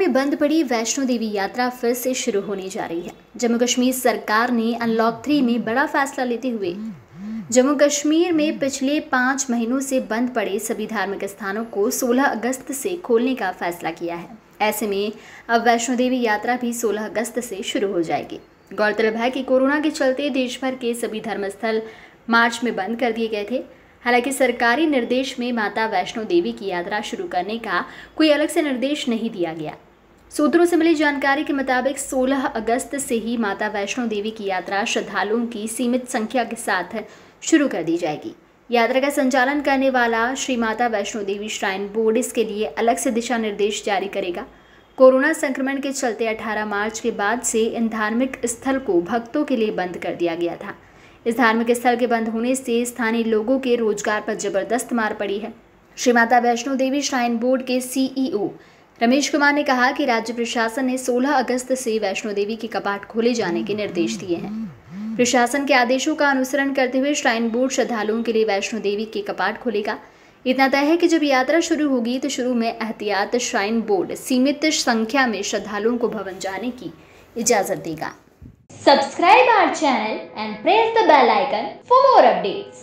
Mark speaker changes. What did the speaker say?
Speaker 1: में बंद पड़ी वैष्णो देवी यात्रा फिर से शुरू होने जा रही है जम्मू कश्मीर सरकार ने अनलॉक थ्री में बड़ा फैसला लेते हुए जम्मू कश्मीर में पिछले पाँच महीनों से बंद पड़े सभी धार्मिक स्थानों को 16 अगस्त से खोलने का फैसला किया है ऐसे में अब वैष्णो देवी यात्रा भी 16 अगस्त से शुरू हो जाएगी गौरतलब है कि कोरोना के चलते देश भर के सभी धर्मस्थल मार्च में बंद कर दिए गए थे हालांकि सरकारी निर्देश में माता वैष्णो देवी की यात्रा शुरू करने का कोई अलग से निर्देश नहीं दिया गया सूत्रों से मिली जानकारी के मुताबिक 16 अगस्त से ही माता वैष्णो देवी की यात्रा श्रद्धालुओं की सीमित संख्या के साथ शुरू कर दी जाएगी यात्रा का संचालन करने वाला श्री माता वैष्णो देवी श्राइन बोर्ड इसके लिए अलग से दिशा निर्देश जारी करेगा कोरोना संक्रमण के चलते 18 मार्च के बाद से इन धार्मिक स्थल को भक्तों के लिए बंद कर दिया गया था इस धार्मिक स्थल के बंद होने से स्थानीय लोगों के रोजगार पर जबरदस्त मार पड़ी है श्री माता वैष्णो देवी श्राइन बोर्ड के सीईओ रमेश कुमार ने कहा कि राज्य प्रशासन ने 16 अगस्त से वैष्णो देवी के कपाट खोले जाने के निर्देश दिए हैं प्रशासन के आदेशों का अनुसरण करते हुए श्राइन बोर्ड श्रद्धालुओं के लिए वैष्णो देवी के कपाट खोलेगा इतना तय है कि जब यात्रा शुरू होगी तो शुरू में एहतियात श्राइन बोर्ड सीमित संख्या में श्रद्धालुओं को भवन जाने की इजाजत देगा subscribe our channel and press the bell icon for more updates.